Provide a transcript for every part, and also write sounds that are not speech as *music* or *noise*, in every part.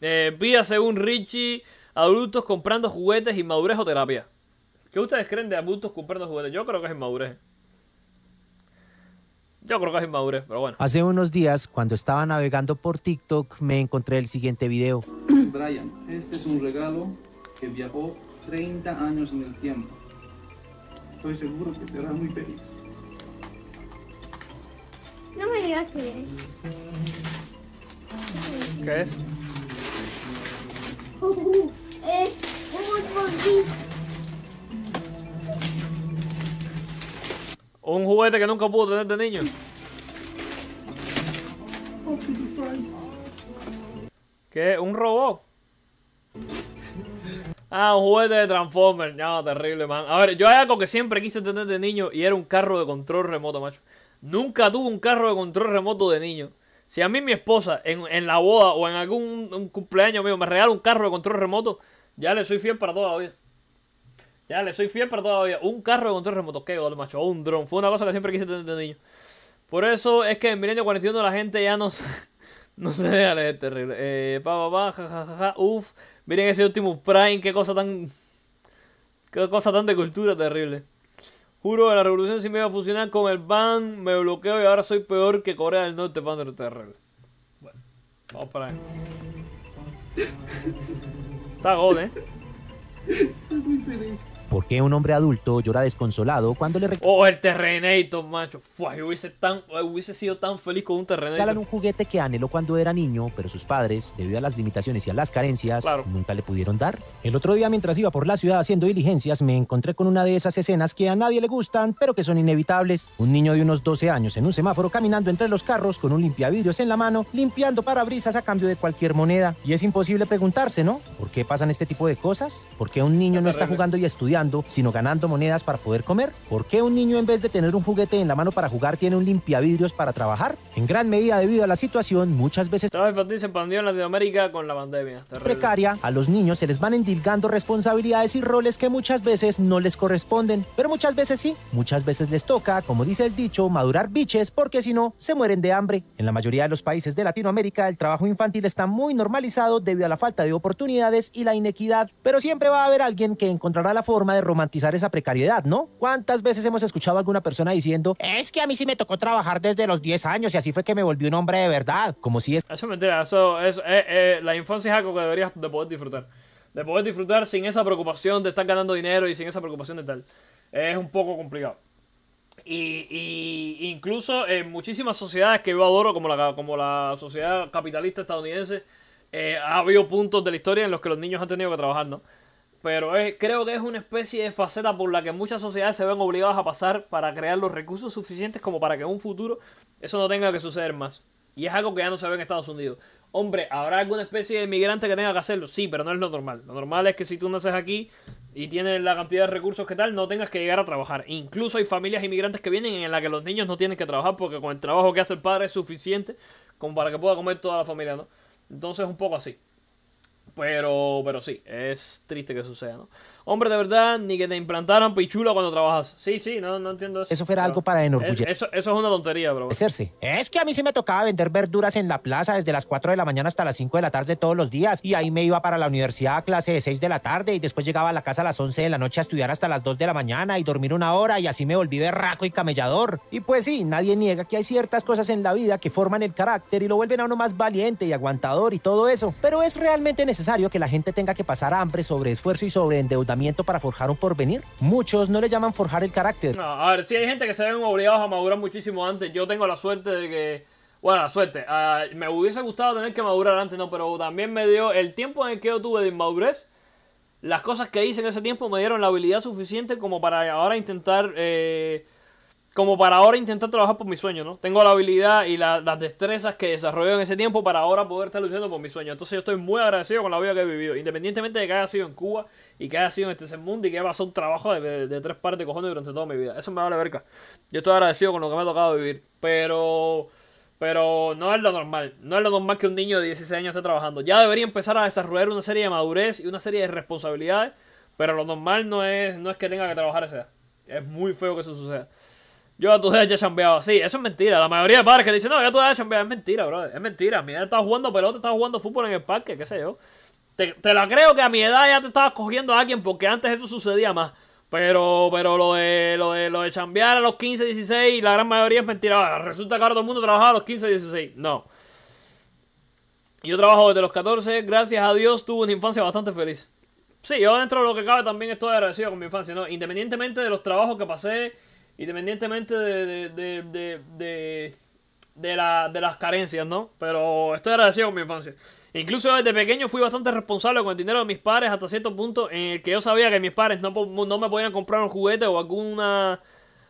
Eh, vida según Richie, adultos comprando juguetes, madurez o terapia. ¿Qué ustedes creen de adultos comprando juguetes? Yo creo que es inmadurez. Yo creo que es inmadurez, pero bueno. Hace unos días, cuando estaba navegando por TikTok, me encontré el siguiente video. *clears throat* Brian, este es un regalo que viajó 30 años en el tiempo. Estoy seguro que te hará muy feliz. No me digas que es. ¿Qué es? un juguete que nunca pudo tener de niño. ¿Qué? ¿Un robot? Ah, un juguete de Transformers. No, terrible, man. A ver, yo hay algo que siempre quise tener de niño y era un carro de control remoto, macho. Nunca tuve un carro de control remoto de niño. Si a mí mi esposa en, la boda o en algún cumpleaños mío me regala un carro de control remoto, ya le soy fiel para toda la vida. Ya le soy fiel para toda la vida. Un carro de control remoto, qué gol, macho. un dron. Fue una cosa que siempre quise tener de niño. Por eso es que en Milenio 41 la gente ya no se, *laughs* no se deja leer terrible. Eh, pa, pa, pa, ja, ja, ja, ja, uf. Miren ese último Prime, qué cosa tan... Qué cosa tan de cultura terrible. Juro que la revolución sí me iba a funcionar, con el ban, me bloqueo y ahora soy peor que Corea del Norte, de terrenos. Bueno, vamos para allá. *laughs* Está gol, ¿eh? Estoy muy feliz. ¿Por qué un hombre adulto llora desconsolado cuando le Oh, el Terrenator, macho. Fua, yo hubiese, tan, sido tan feliz con un Terrenator. Regalan un juguete que anheló cuando era niño, pero sus padres, debido a las limitaciones y a las carencias, nunca le pudieron dar. El otro día, mientras iba por la ciudad haciendo diligencias, me encontré con una de esas escenas que a nadie le gustan, pero que son inevitables. Un niño de unos 12 años en un semáforo caminando entre los carros con un limpiavidrios en la mano, limpiando parabrisas a cambio de cualquier moneda. Y es imposible preguntarse, ¿no? ¿Por qué pasan este tipo de cosas? ¿Por qué un niño no está jugando y estudiando? sino ganando monedas para poder comer? ¿Por qué un niño en vez de tener un juguete en la mano para jugar tiene un limpiavidrios para trabajar? En gran medida debido a la situación, muchas veces... El infantil se expandió en Latinoamérica con la pandemia. Precaria, a los niños se les van endilgando responsabilidades y roles que muchas veces no les corresponden, pero muchas veces sí, muchas veces les toca, como dice el dicho, madurar biches porque si no, se mueren de hambre. En la mayoría de los países de Latinoamérica, el trabajo infantil está muy normalizado debido a la falta de oportunidades y la inequidad, pero siempre va a haber alguien que encontrará la forma de romantizar esa precariedad, ¿no? ¿Cuántas veces hemos escuchado a alguna persona diciendo, es que a mí sí me tocó trabajar desde los 10 años y así fue que me volví un hombre de verdad? Como si Eso es mentira, eh, eh, la infancia es algo que deberías de poder disfrutar. De poder disfrutar sin esa preocupación de estar ganando dinero y sin esa preocupación de tal. Es un poco complicado. Y, incluso en muchísimas sociedades que yo adoro, como la, como la sociedad capitalista estadounidense, eh, ha habido puntos de la historia en los que los niños han tenido que trabajar, ¿no? pero creo que es una especie de faceta por la que muchas sociedades se ven obligadas a pasar para crear los recursos suficientes como para que en un futuro eso no tenga que suceder más. Y es algo que ya no se ve en Estados Unidos. Hombre, ¿habrá alguna especie de inmigrante que tenga que hacerlo? Sí, pero no es lo normal. Lo normal es que si tú naces aquí y tienes la cantidad de recursos que tal, no tengas que llegar a trabajar. Incluso hay familias inmigrantes que vienen en las que los niños no tienen que trabajar porque con el trabajo que hace el padre es suficiente como para que pueda comer toda la familia, ¿no? Entonces es un poco así. Pero, pero sí, es triste que suceda, ¿no? Hombre, de verdad, ni que te implantaran pichulo cuando trabajas. Sí, sí, no, no entiendo eso. Eso fuera algo para enorgullecer. Eso, eso es una tontería, bro. Es que a mí sí me tocaba vender verduras en la plaza desde las 4 de la mañana hasta las 5 de la tarde todos los días. Y ahí me iba para la universidad a clase de 6 de la tarde y después llegaba a la casa a las 11 de la noche a estudiar hasta las 2 de la mañana y dormir una hora y así me volví berraco y camellador. Y pues sí, nadie niega que hay ciertas cosas en la vida que forman el carácter y lo vuelven a uno más valiente y aguantador y todo eso. Pero es realmente necesario que la gente tenga que pasar hambre sobre esfuerzo y sobre endeudamiento para forjar un porvenir. Muchos no le llaman forjar el carácter. a ver, si hay gente que se ven obligados a madurar muchísimo antes. Yo tengo la suerte de que... Bueno, la suerte. Ah, me hubiese gustado tener que madurar antes, no, pero también me dio el tiempo en el que yo tuve de inmadurez. Las cosas que hice en ese tiempo me dieron la habilidad suficiente como para ahora intentar... Eh, como para ahora intentar trabajar por mi sueño, ¿no? Tengo la habilidad y las destrezas que desarrollé en ese tiempo para ahora poder estar luchando por mi sueño. Entonces yo estoy muy agradecido con la vida que he vivido, independientemente de que haya sido en Cuba y que haya sido en este mundo y que haya pasado un trabajo de, tres partes cojones durante toda mi vida. Eso me vale verga. Yo estoy agradecido con lo que me ha tocado vivir, pero... Pero no es lo normal. No es lo normal que un niño de 16 años esté trabajando. Ya debería empezar a desarrollar una serie de madurez y una serie de responsabilidades. Pero lo normal no es, no es que tenga que trabajar esa edad. Es muy feo que eso suceda. Yo a tus edad ya chambeaba. Sí, eso es mentira. La mayoría de padres que dicen, no, yo a tu edad chambeaba. Es mentira, bro. Es mentira. Mi edad estaba jugando pelota, estaba jugando fútbol en el parque, qué sé yo. Te, la creo que a mi edad ya te estabas cogiendo a alguien porque antes eso sucedía más. Pero, pero lo de, lo de, lo chambear a los 15, 16, la gran mayoría es mentira. Resulta que ahora todo el mundo trabajaba a los 15, 16. No. Yo trabajo desde los 14, gracias a Dios tuve una infancia bastante feliz. Sí, yo dentro de lo que cabe también estoy agradecido con mi infancia, ¿no? Independientemente de los trabajos que pasé Independientemente de, de, de, las carencias, ¿no? Pero estoy agradecido con mi infancia. Incluso desde pequeño fui bastante responsable con el dinero de mis padres hasta cierto punto en el que yo sabía que mis padres no, no me podían comprar un juguete o alguna,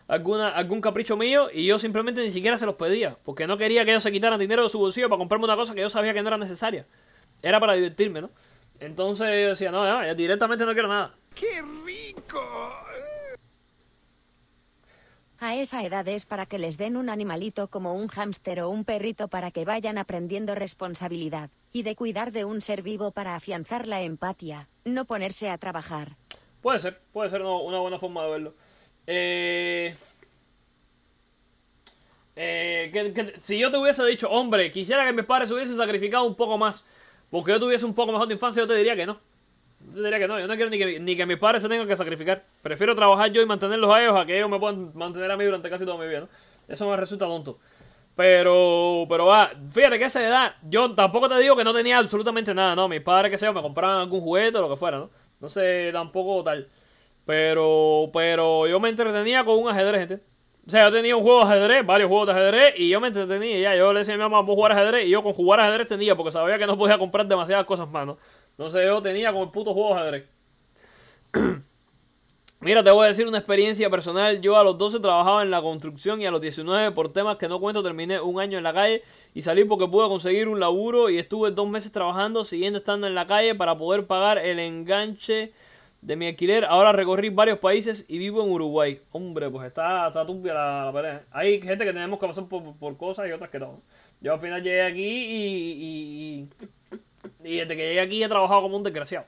alguna, algún capricho mío y yo simplemente ni siquiera se los pedía porque no quería que ellos se quitaran dinero de su bolsillo para comprarme una cosa que yo sabía que no era necesaria. Era para divertirme, ¿no? Entonces yo decía, no, ya, directamente no quiero nada. ¡Qué rico! A esa edad es para que les den un animalito como un hámster o un perrito para que vayan aprendiendo responsabilidad, y de cuidar de un ser vivo para afianzar la empatía, no ponerse a trabajar. Puede ser, puede ser una buena forma de verlo. Eh... eh si yo te hubiese dicho, hombre, quisiera que mis padres hubiesen sacrificado un poco más, porque yo tuviese un poco mejor de infancia, yo te diría que no. Yo diría que no, yo no quiero ni que, ni que mis padres se tengan que sacrificar. Prefiero trabajar yo y mantenerlos a ellos a que ellos me puedan mantener a mí durante casi toda mi vida, ¿no? Eso me resulta tonto. Pero, pero va, ah, fíjate que esa edad, yo tampoco te digo que no tenía absolutamente nada, ¿no? Mis padres, que sea, me compraban algún juguete o lo que fuera, ¿no? No sé, tampoco tal. Pero, pero yo me entretenía con un ajedrez, gente. O sea, yo tenía un juego de ajedrez, varios juegos de ajedrez, y yo me entretenía, ya. Yo le decía a mi mamá, vamos a jugar ajedrez, y yo con jugar ajedrez tenía, porque sabía que no podía comprar demasiadas cosas más, ¿no? No sé, yo tenía como el puto juego de *clears throat* Mira, te voy a decir una experiencia personal. Yo a los 12 trabajaba en la construcción y a los 19, por temas que no cuento, terminé un año en la calle y salí porque pude conseguir un laburo y estuve dos meses trabajando, siguiendo estando en la calle para poder pagar el enganche de mi alquiler. Ahora recorrí varios países y vivo en Uruguay. Hombre, pues está, está la, pared. ¿eh? Hay gente que tenemos que pasar por, cosas y otras que no. Yo al final llegué aquí y y desde que llegué aquí he trabajado como un desgraciado.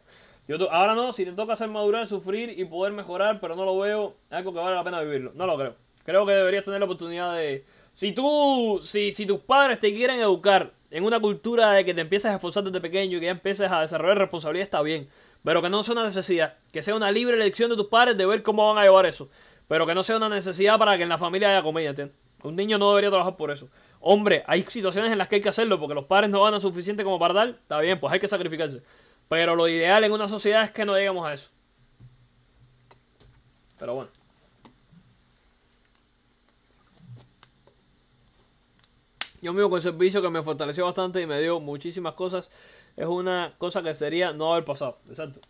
Yo ahora no, si te toca hacer madurar, sufrir y poder mejorar, pero no lo veo algo que vale la pena vivirlo. No lo creo. Creo que deberías tener la oportunidad de... Si tú, si, si tus padres te quieren educar en una cultura de que te empieces a esforzar desde pequeño y que ya empieces a desarrollar responsabilidad, está bien. Pero que no sea una necesidad. Que sea una libre elección de tus padres de ver cómo van a llevar eso. Pero que no sea una necesidad para que en la familia haya comida, ¿entiendes? Un niño no debería trabajar por eso. Hombre, hay situaciones en las que hay que hacerlo porque los padres no ganan suficiente como para dar. Está bien, pues hay que sacrificarse. Pero lo ideal en una sociedad es que no lleguemos a eso. Pero bueno. Yo mismo con servicio que me fortaleció bastante y me dio muchísimas cosas. Es una cosa que sería no haber pasado. Exacto.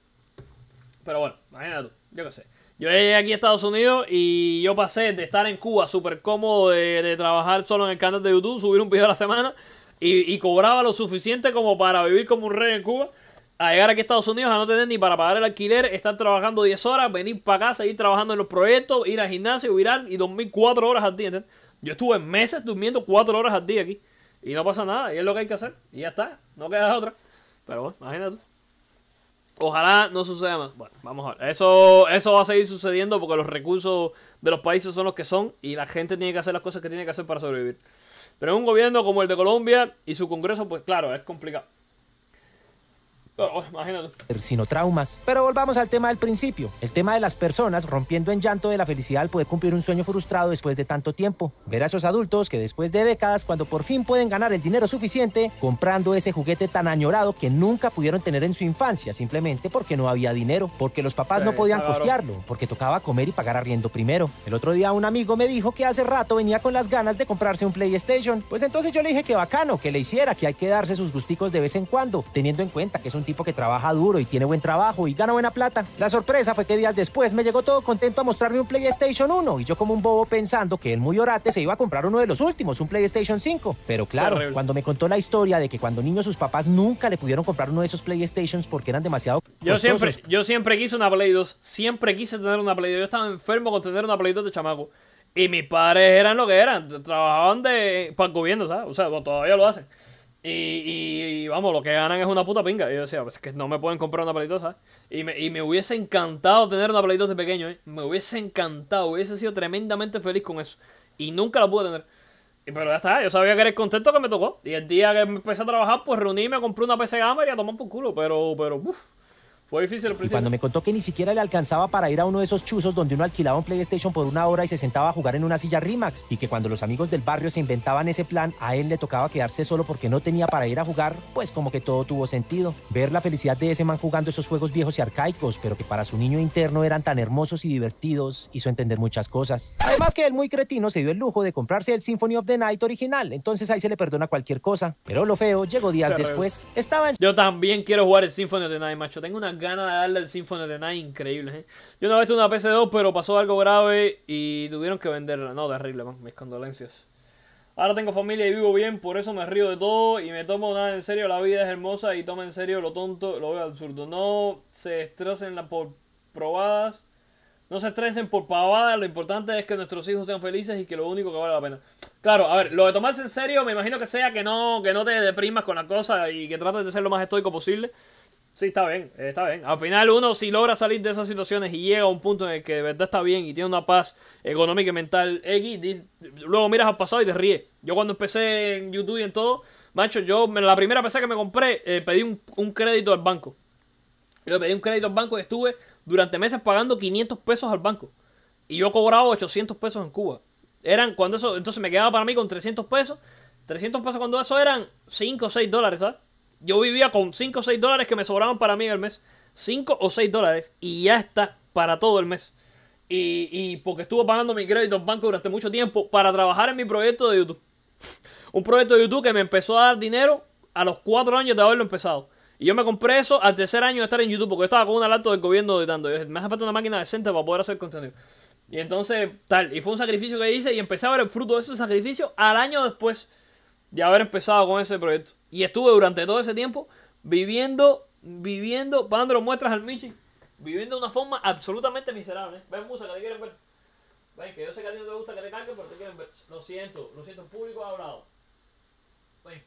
Pero bueno, imagínate, yo qué sé. Yo llegué aquí a Estados Unidos y yo pasé de estar en Cuba súper cómodo, de, trabajar solo en el canal de YouTube, subir un video a la semana y, cobraba lo suficiente como para vivir como un rey en Cuba, a llegar aquí a Estados Unidos a no tener ni para pagar el alquiler, estar trabajando 10 horas, venir para casa, seguir trabajando en los proyectos, ir al gimnasio, virar y dormir 4 horas al día. Yo estuve meses durmiendo 4 horas al día aquí y no pasa nada, y es lo que hay que hacer, y ya está, no queda otra. Pero bueno, imagínate. Ojalá no suceda más. Bueno, vamos a ver. Eso, eso va a seguir sucediendo porque los recursos de los países son los que son y la gente tiene que hacer las cosas que tiene que hacer para sobrevivir. Pero en un gobierno como el de Colombia y su Congreso, pues claro, es complicado. Sino traumas. Pero volvamos al tema del principio. El tema de las personas rompiendo en llanto de la felicidad al poder cumplir un sueño frustrado después de tanto tiempo. Ver a esos adultos que después de décadas, cuando por fin pueden ganar el dinero suficiente, comprando ese juguete tan añorado que nunca pudieron tener en su infancia, simplemente porque no había dinero, porque los papás no podían costearlo, porque tocaba comer y pagar arriendo primero. El otro día un amigo me dijo que hace rato venía con las ganas de comprarse un PlayStation. Pues entonces yo le dije que bacano, que le hiciera, que hay que darse sus gusticos de vez en cuando, teniendo en cuenta que es un tipo que trabaja duro y tiene buen trabajo y gana buena plata. La sorpresa fue que días después me llegó todo contento a mostrarme un PlayStation 1 y yo como un bobo pensando que él muy orate se iba a comprar uno de los últimos, un PlayStation 5. Pero claro, cuando me contó la historia de que cuando niño sus papás nunca le pudieron comprar uno de esos PlayStations porque eran demasiado yo siempre Yo siempre quise una Play 2, siempre quise tener una Play Yo estaba enfermo con tener una Play 2 de chamaco. Y mis padres eran lo que eran, trabajaban de, para el gobierno, O sea, todavía lo hacen. Y, y, vamos, lo que ganan es una puta pinga. Y yo decía, pues es que no me pueden comprar una Play Y me, y me hubiese encantado tener una Play de pequeño, ¿eh? Me hubiese encantado, hubiese sido tremendamente feliz con eso. Y nunca la pude tener. y Pero ya está, yo sabía que era el contento que me tocó. Y el día que empecé a trabajar, pues reuní, me compré una PC Gamer y a tomar por culo. Pero, pero, uff. Fue difícil Y Cuando me contó que ni siquiera le alcanzaba para ir a uno de esos chuzos donde uno alquilaba un PlayStation por una hora y se sentaba a jugar en una silla Remax y que cuando los amigos del barrio se inventaban ese plan, a él le tocaba quedarse solo porque no tenía para ir a jugar, pues como que todo tuvo sentido. Ver la felicidad de ese man jugando esos juegos viejos y arcaicos, pero que para su niño interno eran tan hermosos y divertidos, hizo entender muchas cosas. Además que él muy cretino se dio el lujo de comprarse el Symphony of the Night original, entonces ahí se le perdona cualquier cosa. Pero lo feo llegó días después. Estaba en... Yo también quiero jugar el Symphony of the Night, macho. Tengo una ganas de darle el Symphony de nada increíble ¿eh? Yo no vez tuve una PC2, pero pasó algo grave y tuvieron que venderla. No, terrible, man. Mis condolencias. Ahora tengo familia y vivo bien, por eso me río de todo y me tomo nada en serio. La vida es hermosa y toma en serio lo tonto, lo veo absurdo. No se estresen por probadas. No se estresen por pavadas, lo importante es que nuestros hijos sean felices y que lo único que vale la pena. Claro, a ver, lo de tomarse en serio me imagino que sea que no, que no te deprimas con la cosa y que trates de ser lo más estoico posible. Sí, está bien, eh, está bien. Al final uno si logra salir de esas situaciones y llega a un punto en el que de verdad está bien y tiene una paz económica y mental X, luego miras al pasado y te ríes. Yo cuando empecé en YouTube y en todo, macho, yo la primera PC que me compré eh, pedí un, crédito al banco. Yo pedí un crédito al banco y estuve durante meses pagando 500 pesos al banco. Y yo cobraba 800 pesos en Cuba. Eran cuando eso, entonces me quedaba para mí con 300 pesos. 300 pesos cuando eso eran 5 o 6 dólares, ¿sabes? yo vivía con 5 o 6 dólares que me sobraban para mí el mes. 5 o 6 dólares y ya está para todo el mes. Y, porque estuve pagando mi crédito en banco durante mucho tiempo para trabajar en mi proyecto de YouTube. *laughs* Un proyecto de YouTube que me empezó a dar dinero a los 4 años de haberlo empezado. Y yo me compré eso al tercer año de estar en YouTube, porque estaba con un alerta del gobierno editando. me hace falta una máquina decente para poder hacer contenido. Y entonces, tal. Y fue un sacrificio que hice y empecé a ver el fruto de ese sacrificio al año después de haber empezado con ese proyecto. Y estuve durante todo ese tiempo viviendo, viviendo, Pandro, muestras al Michi, viviendo de una forma absolutamente miserable. ¿eh? Ven, música que te quieren ver. Ven, que yo sé que a ti no te gusta que te carguen, pero te quieren ver. Lo siento, lo siento, el público ha hablado. Ven,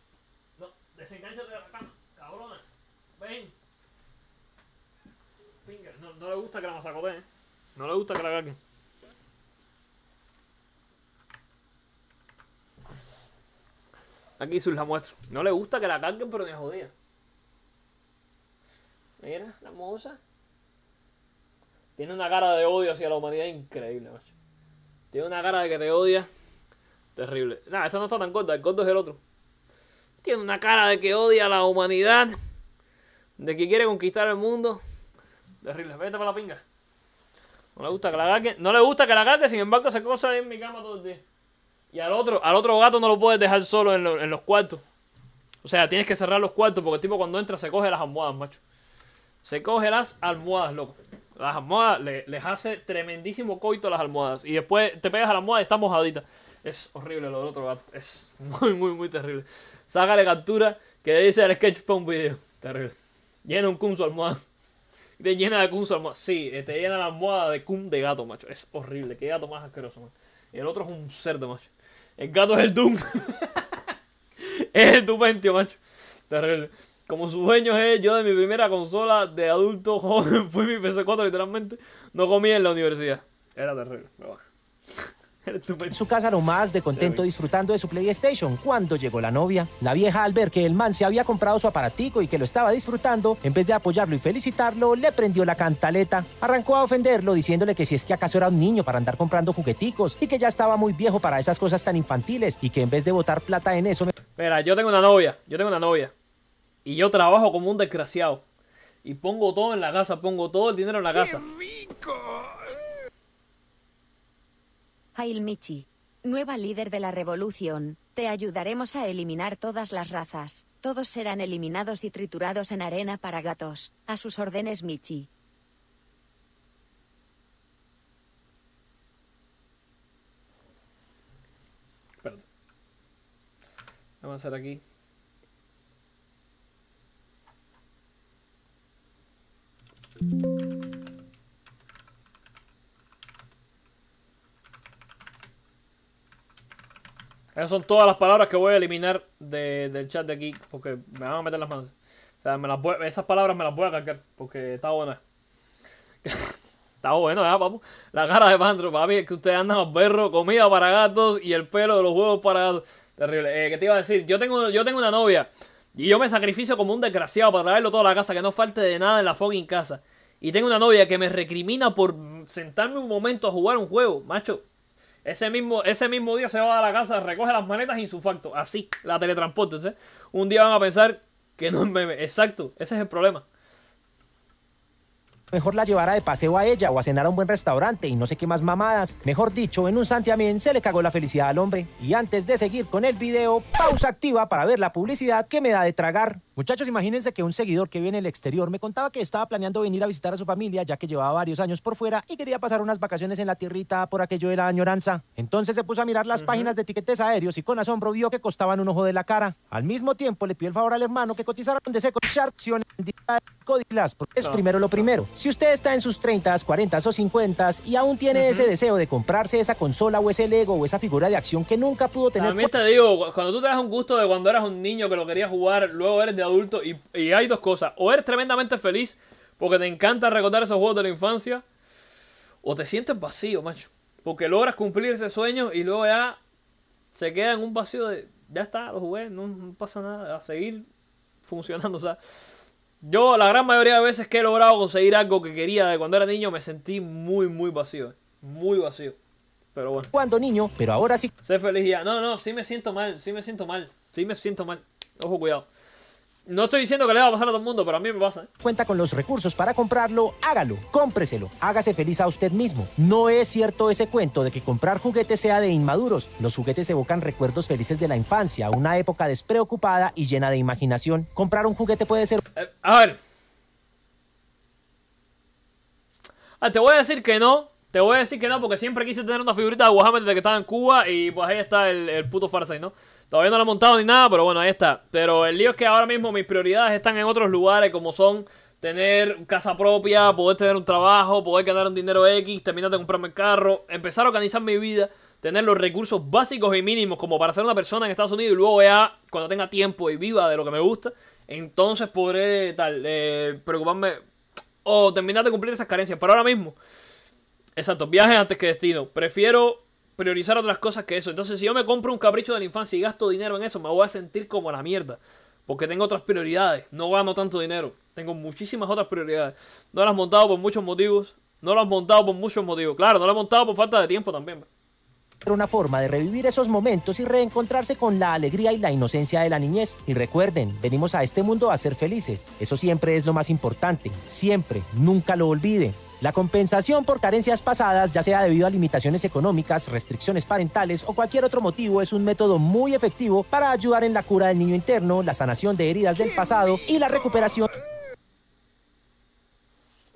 no, desencánchate de la cama, cabrona. Ven. Pinga, no, no le gusta que la masacote, ¿eh? No le gusta que la carguen. Aquí sus la muestro. No le gusta que la carguen, pero ni a jodía. Mira, la moza. Tiene una cara de odio hacia la humanidad increíble, macho. Tiene una cara de que te odia. Terrible. Nada, esta no está tan corta. El corto es el otro. Tiene una cara de que odia a la humanidad. De que quiere conquistar el mundo. Terrible. Vete para la pinga. No le gusta que la carguen. No le gusta que la carguen. Sin embargo, se cosa en mi cama todo el día. Y al otro, al otro gato no lo puedes dejar solo en, los cuartos. O sea, tienes que cerrar los cuartos porque el tipo cuando entra se coge las almohadas, macho. Se coge las almohadas, loco. Las almohadas les hace tremendísimo coito a las almohadas. Y después te pegas a la almohada y está mojadita. Es horrible lo del otro gato. Es *laughs* muy, muy, muy terrible. Sácale captura que dice el sketch para un video. Terrible. Llena un cum su almohada. Te llena de cum su almohada. Sí, eh, te llena la almohada de cum de gato, macho. Es horrible. Qué gato más asqueroso, macho. Y el otro es un cerdo, macho. El gato es el Doom. *laughs* es el Doom 20, macho. Terrible. Como su dueño es yo de mi primera consola de adulto *laughs* joven, fui mi PC4 literalmente, no comí en la universidad. Era terrible, Me bueno. *laughs* Pues. su casa nomás, de contento, disfrutando de su PlayStation, cuando llegó la novia. La vieja, al ver que el man se había comprado su aparatico y que lo estaba disfrutando, en vez de apoyarlo y felicitarlo, le prendió la cantaleta. Arrancó a ofenderlo, diciéndole que si es que acaso era un niño para andar comprando jugueticos y que ya estaba muy viejo para esas cosas tan infantiles y que en vez de botar plata en eso... Mira, yo tengo una novia, yo tengo una novia. Y yo trabajo como un desgraciado. Y pongo todo en la casa, pongo todo el dinero en la casa. Hail Michi, nueva líder de la revolución, te ayudaremos a eliminar todas las razas. Todos serán eliminados y triturados en arena para gatos. A sus órdenes, Michi. Vamos aquí. Esas son todas las palabras que voy a eliminar del chat de aquí. Porque me van a meter las manos. O sea, esas palabras me las voy a cargar. Porque está buena. *laughs* está bueno, La cara de Pandro, papi, que ustedes andan a perro Comida para gatos y el pelo de los huevos para gatos. Terrible. Eh, ¿Qué te iba a decir? Yo tengo, yo tengo una novia. Y yo me sacrificio como un desgraciado para traerlo toda la casa. Que no falte de nada en la fucking casa. Y tengo una novia que me recrimina por sentarme un momento a jugar un juego. Macho, ese mismo, ese mismo día se va a la casa, recoge las manetas y su facto. Así, la teletransporta. un día van a pensar que no es bebé. Exacto, ese es el problema mejor la llevara de paseo a ella o a cenar a un buen restaurante y no sé qué más mamadas. Mejor dicho, en un santiamén se le cagó la felicidad al hombre. Y antes de seguir con el video, pausa activa para ver la publicidad que me da de tragar. Muchachos, imagínense que un seguidor que vive en el exterior me contaba que estaba planeando venir a visitar a su familia ya que llevaba varios años por fuera y quería pasar unas vacaciones en la tierrita por aquello de la añoranza. Entonces se puso a mirar las páginas de tiquetes aéreos y con asombro vio que costaban un ojo de la cara. Al mismo tiempo le pidió el favor al hermano que cotizara donde se código, Codilas, porque es ah. primero lo primero. Si usted está en sus 30, 40 o 50 y aún tiene ese deseo de comprarse esa consola o ese Lego o esa figura de acción que nunca pudo tener... mí te digo, cuando tú te das un gusto de cuando eras un niño que lo querías jugar, luego eres de adulto. Y, hay dos cosas. O eres tremendamente feliz porque te encanta recordar esos juegos de la infancia. O te sientes vacío, macho. Porque logras cumplir ese sueño y luego ya se queda en un vacío de... Ya está, lo jugué, no, pasa nada. A seguir funcionando. O sea, yo la gran mayoría de veces que he logrado conseguir algo que quería de cuando era niño me sentí muy, muy vacío. Muy vacío. Pero bueno. Cuando niño, pero ahora sí. Sé feliz ya. No, no, sí me siento mal, sí me siento mal, sí me siento mal. Ojo, cuidado. No estoy diciendo que le va a pasar a todo el mundo, pero a mí me pasa. Cuenta con los recursos para comprarlo, hágalo, cómpreselo, hágase feliz a usted mismo. No es cierto ese cuento de que comprar juguetes sea de inmaduros. Los juguetes evocan recuerdos felices de la infancia, una época despreocupada y llena de imaginación. Comprar un juguete puede ser... Eh, a ver. Ah, te voy a decir que no. Te voy a decir que no porque siempre quise tener una figurita de Warhammer desde que estaba en Cuba y pues ahí está el, puto Farsight, ¿no? Todavía no lo he montado ni nada, pero bueno, ahí está. Pero el lío es que ahora mismo mis prioridades están en otros lugares, como son tener casa propia, poder tener un trabajo, poder ganar un dinero X, terminar de comprarme el carro, empezar a organizar mi vida, tener los recursos básicos y mínimos como para ser una persona en Estados Unidos y luego ya, cuando tenga tiempo y viva de lo que me gusta, entonces podré tal, eh, preocuparme o terminar de cumplir esas carencias. Pero ahora mismo, exacto, viajes antes que destino. Prefiero priorizar otras cosas que eso. Entonces, si yo me compro un capricho de la infancia y gasto dinero en eso, me voy a sentir como la mierda. Porque tengo otras prioridades. No gano tanto dinero. Tengo muchísimas otras prioridades. No las he montado por muchos motivos. No las has montado por muchos motivos. Claro, no las he montado por falta de tiempo también. Una forma de revivir esos momentos y reencontrarse con la alegría y la inocencia de la niñez. Y recuerden, venimos a este mundo a ser felices. Eso siempre es lo más importante. Siempre, nunca lo olviden. La compensación por carencias pasadas, ya sea debido a limitaciones económicas, restricciones parentales o cualquier otro motivo, es un método muy efectivo para ayudar en la cura del niño interno, la sanación de heridas del pasado y la recuperación.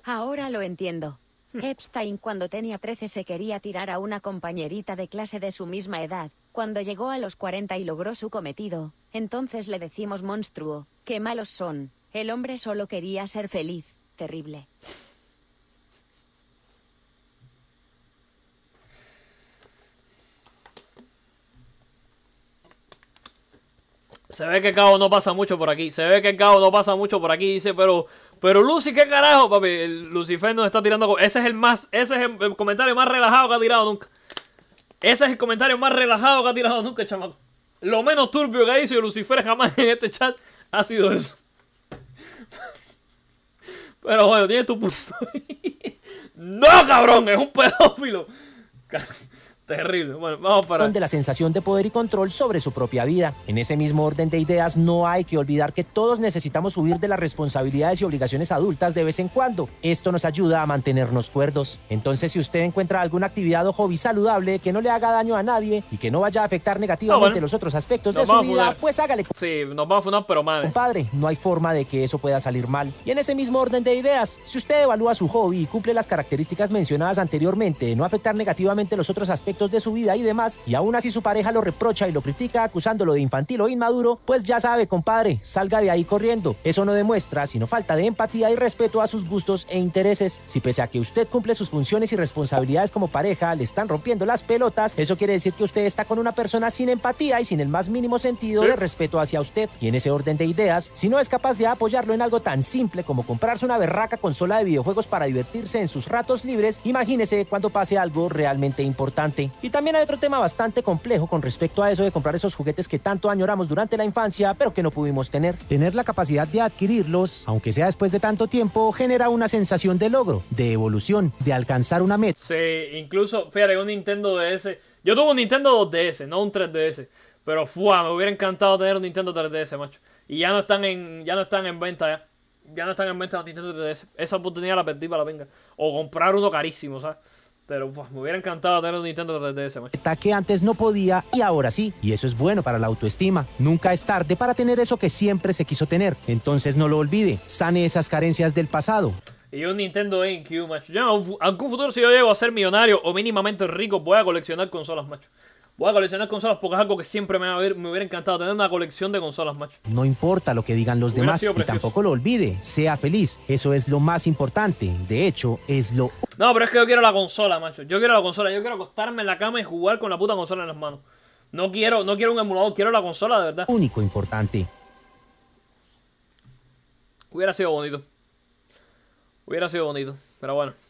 Ahora lo entiendo. Epstein cuando tenía 13 se quería tirar a una compañerita de clase de su misma edad. Cuando llegó a los 40 y logró su cometido, entonces le decimos monstruo, qué malos son. El hombre solo quería ser feliz, terrible. Se ve que el cabo no pasa mucho por aquí. Se ve que el cabo no pasa mucho por aquí. Dice, pero, pero Lucy, ¿qué carajo, papi? Lucifer nos está tirando. Ese es el más, ese es el, comentario más relajado que ha tirado nunca. Ese es el comentario más relajado que ha tirado nunca, chamacos. Lo menos turbio que ha dicho Lucifer jamás en este chat ha sido eso. *laughs* Pero bueno, tiene tu punto. *laughs* no, cabrón, es un pedófilo. Terrible. Bueno, vamos para. De la sensación de poder y control sobre su propia vida. En ese mismo orden de ideas, no hay que olvidar que todos necesitamos huir de las responsabilidades y obligaciones adultas de vez en cuando. Esto nos ayuda a mantenernos cuerdos. Entonces, si usted encuentra alguna actividad o hobby saludable que no le haga daño a nadie y que no vaya a afectar negativamente ah, los otros aspectos de su vida, pues hágale. Sí, nos vamos a pero madre. Compadre, no hay forma de que eso pueda salir mal. Y en ese mismo orden de ideas, si usted evalúa su hobby y cumple las características mencionadas anteriormente de no afectar negativamente los otros aspectos, de su vida y demás, y aún así su pareja lo reprocha y lo critica acusándolo de infantil o inmaduro, pues ya sabe, compadre, salga de ahí corriendo. Eso no demuestra sino falta de empatía y respeto a sus gustos e intereses. Si pese a que usted cumple sus funciones y responsabilidades como pareja, le están rompiendo las pelotas, eso quiere decir que usted está con una persona sin empatía y sin el más mínimo sentido de respeto hacia usted. Y en ese orden de ideas, si no es capaz de apoyarlo en algo tan simple como comprarse una berraca consola de videojuegos para divertirse en sus ratos libres, imagínese cuando pase algo realmente importante. Y también hay otro tema bastante complejo con respecto a eso de comprar esos juguetes que tanto añoramos durante la infancia, pero que no pudimos tener. Tener la capacidad de adquirirlos, aunque sea después de tanto tiempo, genera una sensación de logro, de evolución, de alcanzar una meta. Sí, incluso, fíjate, un Nintendo DS. Yo tuve un Nintendo 2DS, no un 3DS. Pero fuá, me hubiera encantado tener un Nintendo 3DS, macho. Y ya no están en, ya no están en venta ya. Ya no están en venta los Nintendo 3DS. Esa oportunidad la perdí para la venga. O comprar uno carísimo, ¿sabes? Pero me hubiera encantado tener un Nintendo 3DS. Está que antes no podía y ahora sí. Y eso es bueno para la autoestima. Nunca es tarde para tener eso que siempre se quiso tener. Entonces no lo olvide. Sane esas carencias del pasado. Y un Nintendo GameCube, macho. Ya, en algún futuro si yo llego a ser millonario o mínimamente rico, voy a coleccionar consolas, macho. Voy a coleccionar consolas porque es algo que siempre me, me hubiera encantado tener una colección de consolas, macho. No importa lo que digan los demás y tampoco lo olvide. Sea feliz. Eso es lo más importante. De hecho, es lo. No, pero es que yo quiero la consola, macho. Yo quiero la consola. Yo quiero acostarme en la cama y jugar con la puta consola en las manos. No quiero, no quiero un emulador, quiero la consola, de verdad. Único importante. Hubiera sido bonito. Hubiera sido bonito, pero bueno.